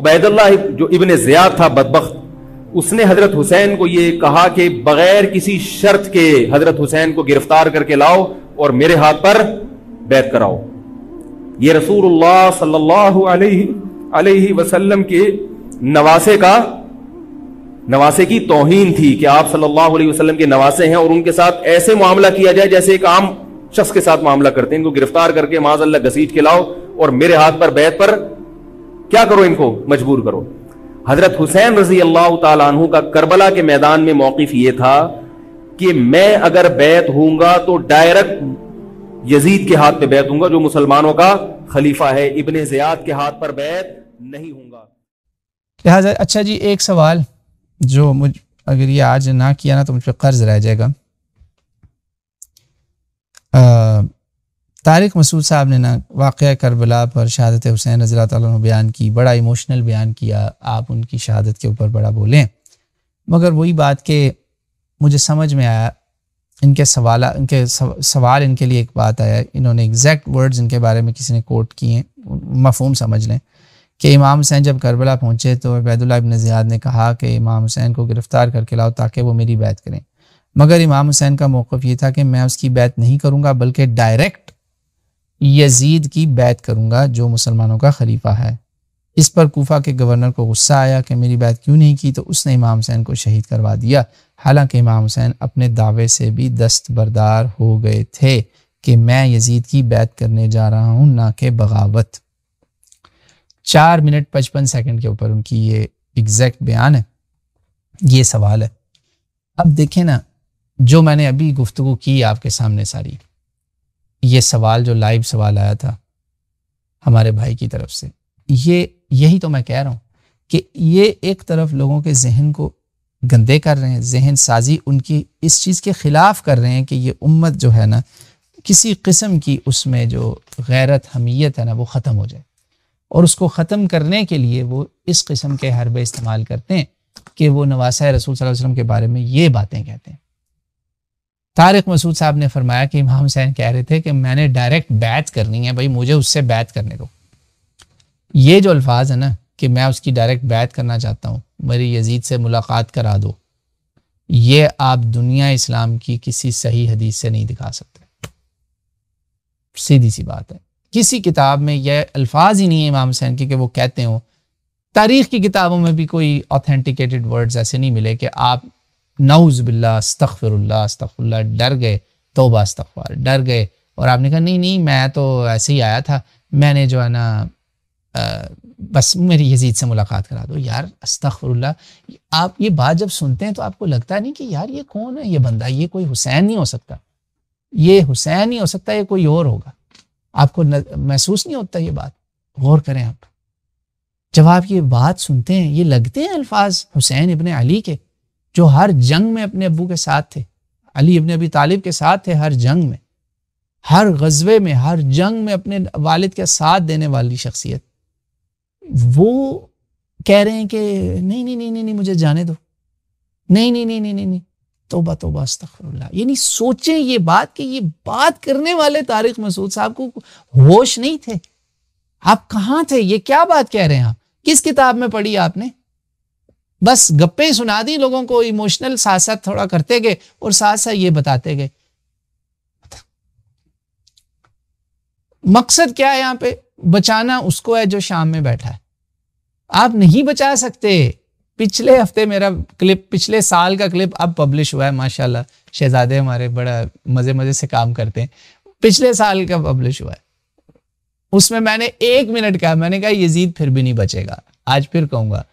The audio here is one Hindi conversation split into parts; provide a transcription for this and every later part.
उबैदुल्ला जो इबन ज़ियाद था बदबक उसने हजरत हुसैन को यह कहा कि बगैर किसी शर्त के हजरत हुसैन को गिरफ्तार करके लाओ और मेरे हाथ पर बैत कराओ ये रसूलुल्लाह सल्लल्लाहु अलैहि के नवासे का नवासे की तोहन थी कि आप सल्लल्लाहु अलैहि के नवासे हैं और उनके साथ ऐसे मामला किया जाए जैसे एक आम शख्स के साथ मामला करते हैं इनको गिरफ्तार करके माजल्ला घसीट के लाओ और मेरे हाथ पर बैत पर क्या करो इनको मजबूर करो हजरत हुसैन रजी अल्लाह तु का करबला के मैदान में मौकफ यह था कि मैं अगर बैत हूंगा तो डायरेक्ट यजीद के हाथ पे बैत हूंगा जो मुसलमानों का खलीफा है इबन जयाद के हाथ पर बैत नहीं हूंगा लिहाजा अच्छा जी एक सवाल जो मुझ अगर ये आज ना किया ना तो मुझ पर कर्ज रह जाएगा आ, तारिक मसूद साहब ने ना वाक़ करबला पर शहादत हुसैन तुम बयान की बड़ा इमोशनल बयान किया आप उनकी शहादत के ऊपर बड़ा बोलें मगर वही बात के मुझे समझ में आया इनके सवाल इनके सवाल इनके लिए एक बात आया इन्होंने एग्जैक्ट वर्ड्स इनके बारे में किसी ने कोट किए मफहम समझ लें कि इमाम हुसैन जब करबला पहुँचे तो बैदुल्ला इबन ज़ियाद ने कहा कि इमाम हुसैन को गिरफ़्तार करके लाओ ताकि वो मेरी बैत करें मगर इमाम हुसैन का मौक़ ये था कि मैं उसकी बैत नहीं करूँगा बल्कि डायरेक्ट यजीद की बैत करूंगा जो मुसलमानों का खलीफा है इस पर कोफा के गवर्नर को गुस्सा आया कि मेरी बैत क्यों नहीं की तो उसने इमाम हुसैन को शहीद करवा दिया हालांकि इमाम हुसैन अपने दावे से भी दस्तबरदार हो गए थे कि मैं यजीद की बैत करने जा रहा हूँ ना कि बगावत चार मिनट पचपन सेकंड के ऊपर उनकी ये एग्जैक्ट बयान है ये सवाल है अब देखें ना जो मैंने अभी गुफ्तु की आपके सामने सारी ये सवाल जो लाइव सवाल आया था हमारे भाई की तरफ से ये यही तो मैं कह रहा हूँ कि ये एक तरफ लोगों के जहन को गंदे कर रहे हैं जहन साजी उनकी इस चीज़ के ख़िलाफ़ कर रहे हैं कि ये उम्मत जो है ना किसी किस्म की उसमें जो गैरत हमीयत है ना वो ख़त्म हो जाए और उसको ख़त्म करने के लिए वो इस किस्म के हरबे इस्तेमाल करते हैं कि वो नवासा रसूल वसल्लम के बारे में ये बातें कहते हैं तारिक मसूद साहब ने फरमाया कि इमाम हुसैन कह रहे थे कि मैंने डायरेक्ट बैत करनी है भाई मुझे उससे बैत करने दो ये जो अल्फाज है ना कि मैं उसकी डायरेक्ट बैत करना चाहता हूँ मेरी यजीद से मुलाकात करा दो ये आप दुनिया इस्लाम की किसी सही हदीस से नहीं दिखा सकते सीधी सी बात है किसी किताब में यह अल्फाज ही नहीं है इमाम हुसैन के कि वो कहते हो तारीख की किताबों में भी कोई ऑथेंटिकेटेड वर्ड्स ऐसे नहीं मिले कि आप नाउज़बिल्ला अस्तफ़िरल्ला अस्तफ़ुल्ला डर गए तोबा अस्तफ़ार डर गए और आपने कहा नहीं नहीं मैं तो ऐसे ही आया था मैंने जो है ना बस मेरी यजीद से मुलाकात करा दो यार अस्तफ़ुल्ला आप ये बात जब सुनते हैं तो आपको लगता नहीं कि यार ये कौन है ये बंदा ये कोई हुसैन नहीं हो सकता ये हुसैन नहीं हो सकता ये कोई और होगा आपको महसूस नहीं होता ये बात गौर करें आप जब आप ये बात सुनते हैं ये लगते हैं अल्फाज हुसैन इबन अली के जो हर जंग में अपने अबू के साथ थे अली इबन अबी तालिब के साथ थे हर जंग में हर गजबे में हर जंग में अपने वालिद के साथ देने वाली शख्सियत वो कह रहे हैं कि नहीं नहीं नहीं नहीं नहीं मुझे जाने दो नहीं नहीं नहीं नहीं नहीं नहीं तोबा तोबा अस्तफरल्ला यानी सोचें ये बात कि ये बात करने वाले तारिक मसूद साहब को होश नहीं थे आप कहाँ थे ये क्या बात कह रहे हैं आप किस किताब में पढ़ी आपने बस गप्पे सुना दी लोगों को इमोशनल साथ साथ थोड़ा करते गए और साथ साथ ये बताते गए मकसद क्या है यहाँ पे बचाना उसको है जो शाम में बैठा है आप नहीं बचा सकते पिछले हफ्ते मेरा क्लिप पिछले साल का क्लिप अब पब्लिश हुआ है माशाल्लाह शहजादे हमारे बड़ा मज़े मज़े से काम करते हैं पिछले साल का पब्लिश हुआ है उसमें मैंने एक मिनट कहा मैंने कहा यजीद फिर भी नहीं बचेगा आज फिर कहूंगा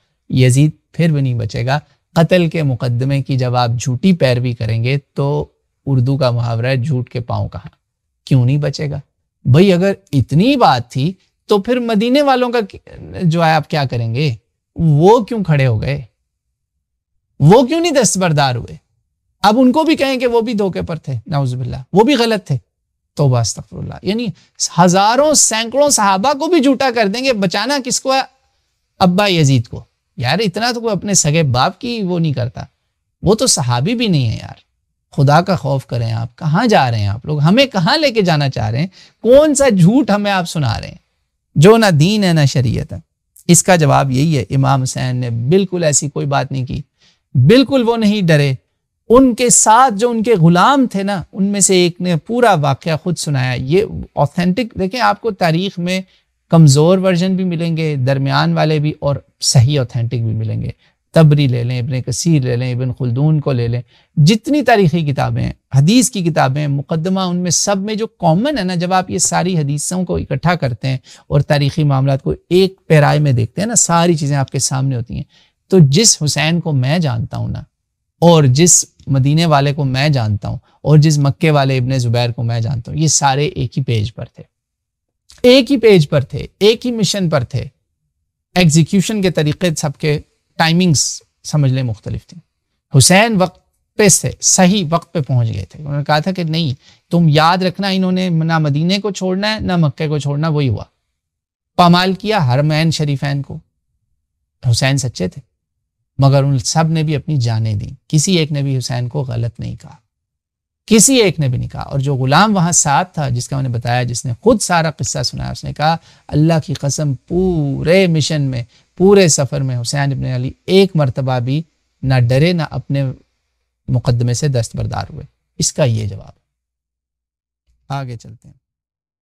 यजीद फिर भी नहीं बचेगा कत्ल के मुकदमे की जब आप झूठी पैरवी करेंगे तो उर्दू का मुहावरा है झूठ के पाओ कहा क्यों नहीं बचेगा भाई अगर इतनी बात थी तो फिर मदीने वालों का जो है आप क्या करेंगे वो क्यों खड़े हो गए वो क्यों नहीं दस्तबरदार हुए अब उनको भी कहें कि वो भी धोखे पर थे नाउजबिल्ला वो भी गलत थे तो वास्तफुल्ला यानी हजारों सैकड़ों साहबा को भी झूठा कर देंगे बचाना किसको है अब्बा यजीद को यार इतना तो कोई अपने सगे बाप की वो नहीं करता वो तो सहाबी भी नहीं है यार खुदा का खौफ करें आप कहाँ जा रहे हैं आप लोग हमें कहाँ लेके जाना चाह रहे हैं कौन सा झूठ हमें आप सुना रहे हैं जो ना दीन है ना शरीयत है इसका जवाब यही है इमाम हुसैन ने बिल्कुल ऐसी कोई बात नहीं की बिल्कुल वो नहीं डरे उनके साथ जो उनके गुलाम थे ना उनमें से एक ने पूरा वाक़ खुद सुनाया ये ऑथेंटिक देखें आपको तारीख में कमज़ोर वर्जन भी मिलेंगे दरमियान वाले भी और सही ऑथेंटिक भी मिलेंगे तबरी ले लें इबन कसीर ले लें इबन खुलदून को ले लें जितनी तारीखी किताबें हदीस की किताबें मुकदमा उनमें सब में जो कॉमन है ना जब आप ये सारी हदीसों को इकट्ठा करते हैं और तारीखी मामला को एक पैराए में देखते हैं ना सारी चीज़ें आपके सामने होती हैं तो जिस हुसैन को मैं जानता हूँ ना और जिस मदीने वाले को मैं जानता हूँ और जिस मक्के वाले इबन ज़ुबैर को मैं जानता हूँ ये सारे एक ही पेज पर थे एक ही पेज पर थे एक ही मिशन पर थे एग्जीक्यूशन के तरीके सबके टाइमिंग्स समझ लें मुख्तलिफ थी हुसैन वक्त पे से सही वक्त पे पहुंच गए थे उन्होंने कहा था कि नहीं तुम याद रखना इन्होंने ना मदीने को छोड़ना है ना मक्के को छोड़ना वही हुआ पामाल किया हरमैन शरीफैन को हुसैन सच्चे थे मगर उन सब ने भी अपनी जानें दी किसी एक ने भी हुसैन को गलत नहीं कहा किसी एक ने भी नहीं कहा और जो गुलाम वहाँ साथ था जिसका उन्हें बताया जिसने खुद सारा किस्सा सुनाया उसने कहा अल्लाह की कसम पूरे मिशन में पूरे सफ़र में हुसैन इबन अली एक मरतबा भी ना डरे ना अपने मुकदमे से दस्तबरदार हुए इसका ये जवाब आगे चलते हैं